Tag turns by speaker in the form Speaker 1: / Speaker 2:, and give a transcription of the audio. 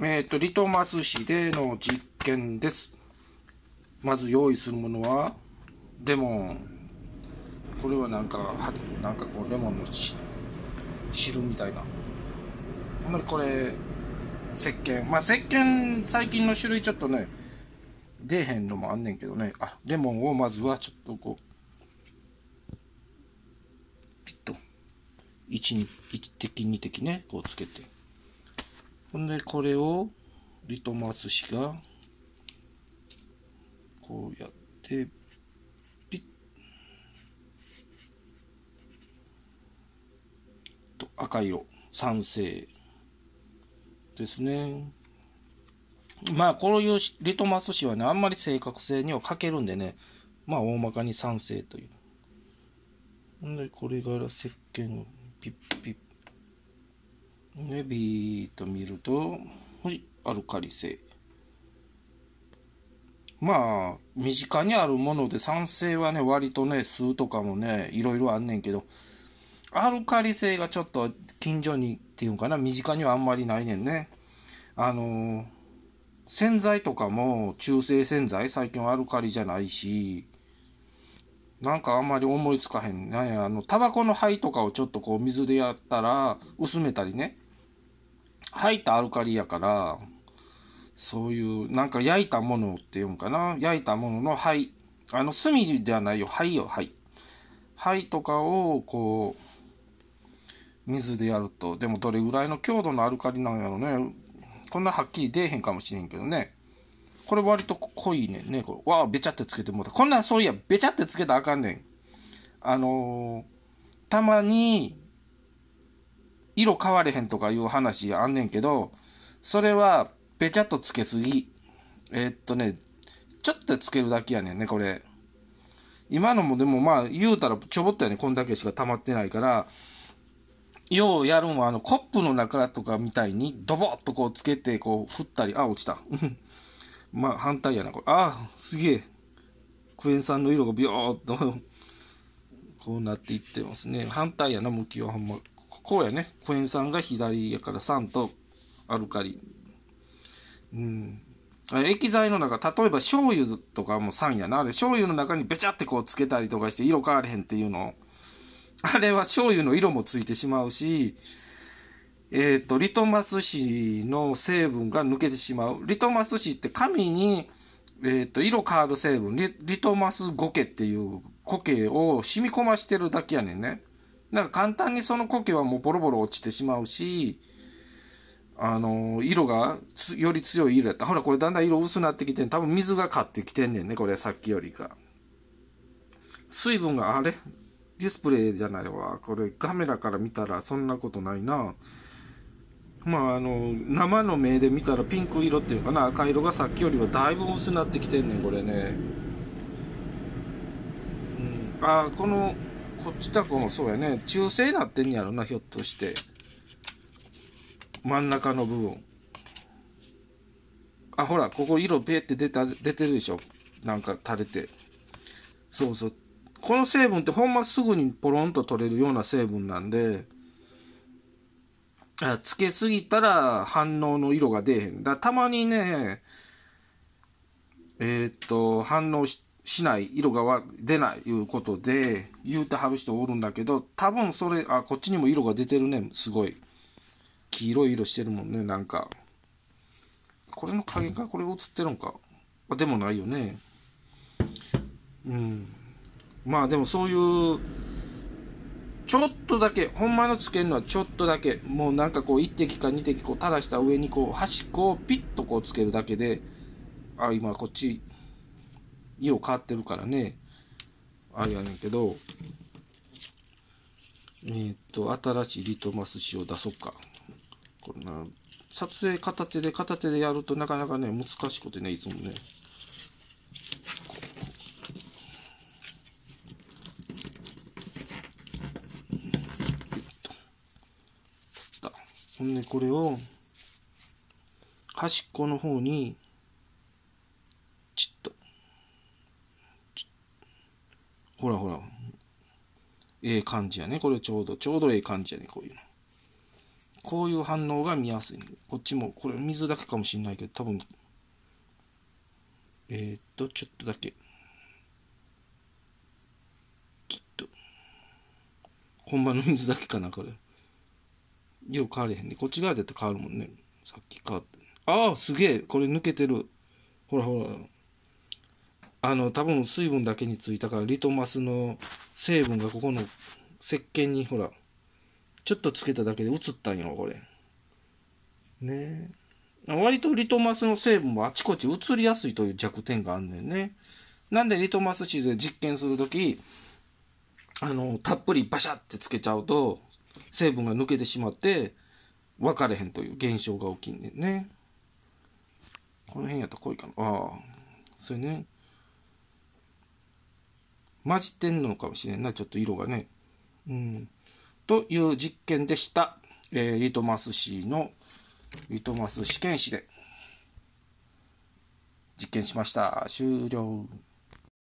Speaker 1: えっ、ー、と、リトマス紙での実験です。まず用意するものは、レモン。これはなんか、はなんかこう、レモンの汁みたいな。ほんで、これ、石鹸。まあ、石鹸、最近の種類ちょっとね、出えへんのもあんねんけどね。あ、レモンをまずはちょっとこう、ピッと、1、1滴、2滴ね、こうつけて。ほんでこれをリトマス紙がこうやってピッと赤色酸性ですねまあこういうリトマス紙はねあんまり正確性には欠けるんでねまあ大まかに酸性というほんでこれから石鹸をピッピッーッと見るとはいアルカリ性まあ身近にあるもので酸性はね割とね酢とかもねいろいろあんねんけどアルカリ性がちょっと近所にっていうんかな身近にはあんまりないねんねあの洗剤とかも中性洗剤最近はアルカリじゃないしなんかあんまり思いつかへんね。あの、タバコの灰とかをちょっとこう水でやったら薄めたりね。吐いたアルカリやから、そういう、なんか焼いたものって言うんかな。焼いたものの灰。あの、炭じゃないよ。灰よ、灰。灰とかを、こう、水でやると。でも、どれぐらいの強度のアルカリなんやろね。こんなはっきり出えへんかもしれんけどね。これ割と濃いねんね。これ。わあ、べちゃってつけてもうた。こんなそういや、べちゃってつけたらあかんねん。あのー、たまに、色変われへんとかいう話あんねんけど、それは、べちゃっとつけすぎ。えー、っとね、ちょっとつけるだけやねんね、これ。今のもでもまあ、言うたらちょぼっとやねこんだけしか溜まってないから、ようやるんは、あの、コップの中とかみたいに、ドボッとこうつけて、こう、振ったり、あ、落ちた。まあ、反対やな、これ。あ、すげえ。クエン酸の色がビヨーっとこうなっていってますね。反対やな、向きは、ほんま。こうやね。クエン酸が左やから酸とアルカリ。うん。液剤の中、例えば醤油とかも酸やな。で、醤油の中にべちゃってこうつけたりとかして色変われへんっていうの。あれは醤油の色もついてしまうし、えっ、ー、と、リトマス紙の成分が抜けてしまう。リトマス紙って紙に、えっ、ー、と、色変わる成分リ、リトマスゴケっていう苔を染み込ましてるだけやねんね。だから簡単にその苔はもうボロボロ落ちてしまうし、あの、色がより強い色やった。ほら、これだんだん色薄なってきてん。多分水がかってきてんねんね、これさっきよりか。水分が、あれディスプレイじゃないわ。これカメラから見たらそんなことないな。まあ、あの、生の目で見たらピンク色っていうかな、赤色がさっきよりはだいぶ薄なってきてんねん、これね。うん、あ、この、こっちたこもそうやね。中性になってんやろな、ひょっとして。真ん中の部分。あ、ほら、ここ色ペって出た、出てるでしょ。なんか垂れて。そうそう。この成分ってほんますぐにポロンと取れるような成分なんで、つけすぎたら反応の色が出えへん。だたまにね、えー、っと、反応して、しない色が出ないいうことで言うてはる人おるんだけど多分それあこっちにも色が出てるねすごい黄色い色してるもんねなんかこれの影かこれ映ってるんかあでもないよねうんまあでもそういうちょっとだけほんまのつけるのはちょっとだけもうなんかこう1滴か2滴こう垂らした上にこう端っこをピッとこうつけるだけであ今こっち色変わってるからね、あれやねんけど、えー、っと、新しいリトマス紙を出そっか。こんな、撮影片手で片手でやるとなかなかね、難しくてね、いつもね。ほんでこれを端っこの方にほらほら。ええ感じやね。これちょうど、ちょうどええ感じやね。こういうの。こういう反応が見やすい、ね。こっちも、これ水だけかもしんないけど、多分、えー、っと、ちょっとだけ。ちょっと。本場の水だけかな、これ。色変われへんね。こっち側だと変わるもんね。さっき変わって。ああ、すげえ。これ抜けてる。ほらほら。あの、多分水分だけについたから、リトマスの成分がここの石鹸に、ほら、ちょっとつけただけで移ったんよ、これ。ね割とリトマスの成分もあちこち移りやすいという弱点があんねんね。なんでリトマス紙で実験するとき、あの、たっぷりバシャってつけちゃうと、成分が抜けてしまって、分かれへんという現象が起きんねんね。この辺やったら濃いかな。ああ。それね。混じってんのかもしれんな、ちょっと色がね。うん。という実験でした。えー、リトマス紙の、リトマス試験紙で実験しました。終了。